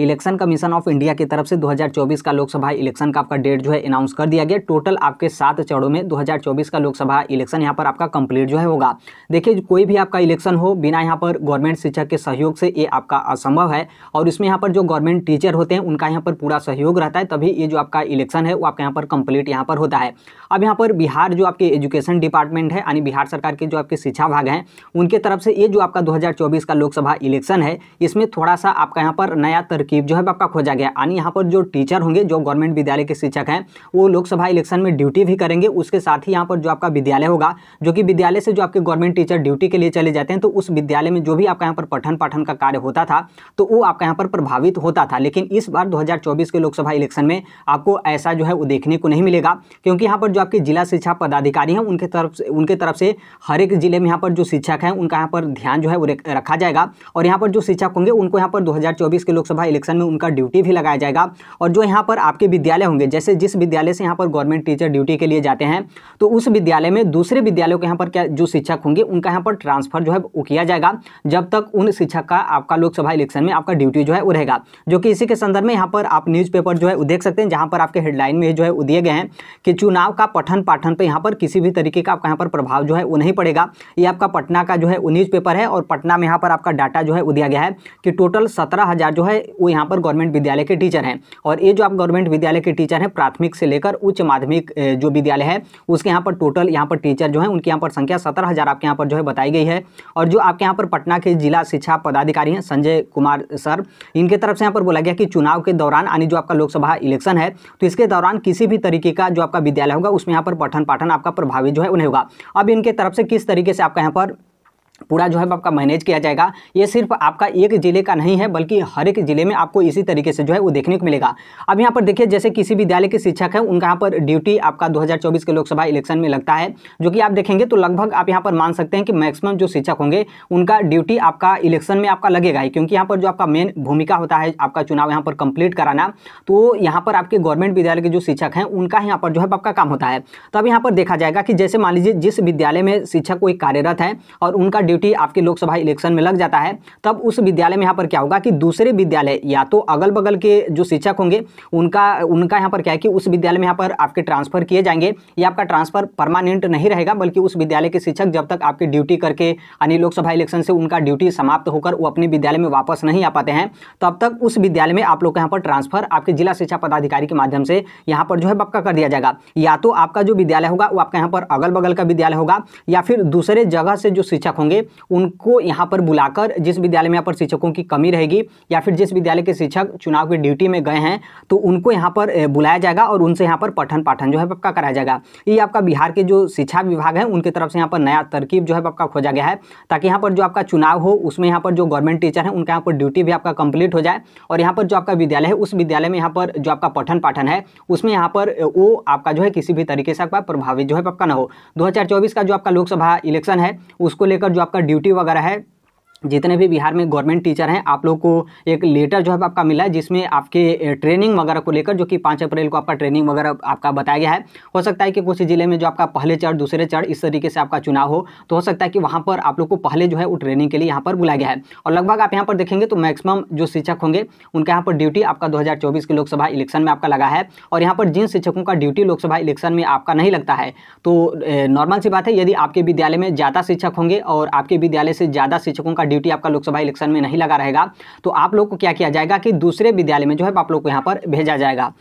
election commission of India की तरफ से 2024 का लोकसभा इलेक्शन का आपका डेट जो है अनाउंस कर दिया गया टोटल आपके सात चरणों में 2024 का लोकसभा इलेक्शन यहाँ पर आपका कंप्लीट जो है होगा देखिए कोई भी आपका इलेक्शन हो बिना यहाँ पर गवर्नमेंट शिक्षक के सहयोग से ये आपका असंभव है और इसमें यहाँ पर जो गवर्नमेंट टीचर होते हैं उनका यहाँ पर पूरा सहयोग रहता है तभी ये जो आपका इलेक्शन है वो आपका यहाँ पर कंप्लीट यहाँ पर होता है अब यहाँ पर बिहार जो आपके एजुकेशन डिपार्टमेंट है यानी बिहार सरकार के जो आपके शिक्षा भाग हैं उनके तरफ से ये जो आपका दो का लोकसभा इलेक्शन है इसमें थोड़ा सा आपका यहाँ पर नया तरकीब जो है आपका खोजा गया यानी यहाँ पर जो टीचर होंगे जो गवर्नमेंट विद्यालय के शिक्षक हैं वो लोकसभा इलेक्शन में ड्यूटी भी करेंगे उसके साथ ही यहाँ पर जो आपका विद्यालय होगा जो कि विद्यालय से जो आपके गवर्नमेंट टीचर ड्यूटी के लिए चले जाते हैं तो उस विद्यालय में जो भी आपका यहाँ पर पठन पाठन का कार्य होता था तो वो आपका यहाँ पर प्रभावित होता था लेकिन इस बार दो के लोकसभा इलेक्शन में आपको ऐसा जो है वो देखने को नहीं मिलेगा क्योंकि यहाँ पर जो आपके जिला शिक्षा पदाधिकारी हैं उनके तरफ से उनके तरफ से हर एक जिले में यहाँ पर जो शिक्षक हैं उनका यहाँ पर ध्यान जो है वो रखा जाएगा और यहाँ पर जो शिक्षक होंगे उनको यहाँ पर दो के लोकसभा इलेक्शन में उनका ड्यूटी भी लगाया जाएगा और जो यहाँ पर आपके विद्यालय होंगे जैसे जिस विद्यालय से यहाँ पर गवर्नमेंट टीचर ड्यूटी के लिए जाते हैं तो उस विद्यालय में दूसरे विद्यालयों के यहाँ पर क्या जो शिक्षक होंगे उनका यहाँ पर ट्रांसफर जो है वो किया जाएगा जब तक उन शिक्षक का आपका लोकसभा इलेक्शन में आपका ड्यूटी जो है वो रहेगा जो कि इसी के संदर्भ में यहाँ पर आप न्यूज़पेपर जो है वो देख सकते हैं जहाँ पर आपके हेडलाइन में जो है वो दिए गए हैं कि चुनाव का पठन पाठन पर यहाँ पर किसी भी तरीके का आपका यहाँ पर प्रभाव जो है वो नहीं पड़ेगा ये आपका पटना का जो है वो न्यूज़ है और पटना में यहाँ पर आपका डाटा जो है वो दिया गया है कि टोटल सत्रह जो है वो यहाँ पर गवर्नमेंट विद्यालय के टीचर हैं और ये जो आप गवर्नमेंट विद्यालय के टीचर हैं प्राथमिक से लेकर उच्च माध्यमिक जो विद्यालय है उसके यहाँ पर टोटल यहाँ पर टीचर जो है उनके यहाँ पर संख्या सत्रह हज़ार आपके यहाँ पर जो है बताई गई है और जो आपके यहाँ पर पटना के जिला शिक्षा पदाधिकारी हैं संजय कुमार सर इनके तरफ से यहाँ पर बोला गया कि चुनाव के दौरान यानी जो आपका लोकसभा इलेक्शन है तो इसके दौरान किसी भी तरीके का जो आपका विद्यालय होगा उसमें यहाँ पर पठन पाठन आपका प्रभावित जो है उन्हें होगा अब इनके तरफ से किस तरीके से आपका यहाँ पर पूरा जो है आपका मैनेज किया जाएगा ये सिर्फ आपका एक ज़िले का नहीं है बल्कि हर एक ज़िले में आपको इसी तरीके से जो है वो देखने को मिलेगा अब यहाँ पर देखिए जैसे किसी विद्यालय के शिक्षक है उनका यहाँ पर ड्यूटी आपका 2024 के लोकसभा इलेक्शन में लगता है जो कि आप देखेंगे तो लगभग आप यहाँ पर मान सकते हैं कि मैक्सिमम जो शिक्षक होंगे उनका ड्यूटी आपका इलेक्शन में आपका लगेगा ही क्योंकि यहाँ पर जो आपका मेन भूमिका होता है आपका चुनाव यहाँ पर कंप्लीट कराना तो यहाँ पर आपके गवर्नमेंट विद्यालय के जो शिक्षक हैं उनका यहाँ पर जो है आपका काम होता है तो अब यहाँ पर देखा जाएगा कि जैसे मान लीजिए जिस विद्यालय में शिक्षक कोई कार्यरत है और उनका ड्यूटी आपके लोकसभा इलेक्शन में लग जाता है तब उस विद्यालय में यहाँ पर क्या होगा कि दूसरे विद्यालय या तो अगल बगल के जो शिक्षक होंगे उनका उनका यहाँ पर क्या है कि उस विद्यालय में यहाँ पर आपके ट्रांसफ़र किए जाएंगे या आपका ट्रांसफ़र परमानेंट नहीं रहेगा बल्कि उस विद्यालय के शिक्षक जब तक आपकी ड्यूटी करके यानी लोकसभा इलेक्शन से उनका ड्यूटी समाप्त होकर वो अपने विद्यालय में वापस नहीं आ पाते हैं तब तक उस विद्यालय में आप लोग यहाँ पर ट्रांसफ़र आपके जिला शिक्षा पदाधिकारी के माध्यम से यहाँ पर जो है पक्का कर दिया जाएगा या तो आपका जो विद्यालय होगा वो आपका यहाँ पर अगल बगल का विद्यालय होगा या फिर दूसरे जगह से जो शिक्षक होंगे उनको यहाँ पर बुलाकर जिस विद्यालय में यहाँ पर शिक्षकों की कमी रहेगी या फिर जिस विद्यालय के शिक्षक चुनाव की ड्यूटी में गए हैं तो उनको यहाँ पर बुलाया जाएगा और उनसे यहाँ पर पठन पाठन जो है पक्का कराया जाएगा ये आपका बिहार के जो शिक्षा विभाग है उनकी तरफ से यहाँ पर नया तरकीब जो है पक्का खोजा गया है ताकि यहाँ पर जो आपका चुनाव हो उसमें यहाँ पर जो गवर्नमेंट टीचर है उनका यहाँ पर ड्यूटी भी आपका कंप्लीट हो जाए और यहाँ पर जो आपका विद्यालय है उस विद्यालय में यहाँ पर जो आपका पठन पाठन है उसमें यहाँ पर वो आपका जो है किसी भी तरीके से आपका प्रभावित जो है पक्का ना हो दो का जो आपका लोकसभा इलेक्शन है उसको लेकर जो आप आपका ड्यूटी वगैरह है जितने भी बिहार में गवर्नमेंट टीचर हैं आप लोग को एक लेटर जो है आपका मिला है जिसमें आपके ट्रेनिंग वगैरह को लेकर जो कि पाँच अप्रैल को आपका ट्रेनिंग वगैरह आपका बताया गया है हो सकता है कि कुछ ज़िले में जो आपका पहले चरण दूसरे चरण इस तरीके से आपका चुनाव हो तो हो सकता है कि वहाँ पर आप लोग को पहले जो है वो ट्रेनिंग के लिए यहाँ पर बुलाया गया है और लगभग आप यहाँ पर देखेंगे तो मैक्सिमम जो शिक्षक होंगे उनका यहाँ पर ड्यूटी आपका दो के लोकसभा इलेक्शन में आपका लगा है और यहाँ पर जिन शिक्षकों का ड्यूटी लोकसभा इलेक्शन में आपका नहीं लगता है तो नॉर्मल सी बात है यदि आपके विद्यालय में ज़्यादा शिक्षक होंगे और आपके विद्यालय से ज़्यादा शिक्षकों का ड्यूटी आपका लोकसभा इलेक्शन में नहीं लगा रहेगा तो आप लोग को क्या किया जाएगा कि दूसरे विद्यालय में जो है आप लोग को यहाँ पर भेजा जाएगा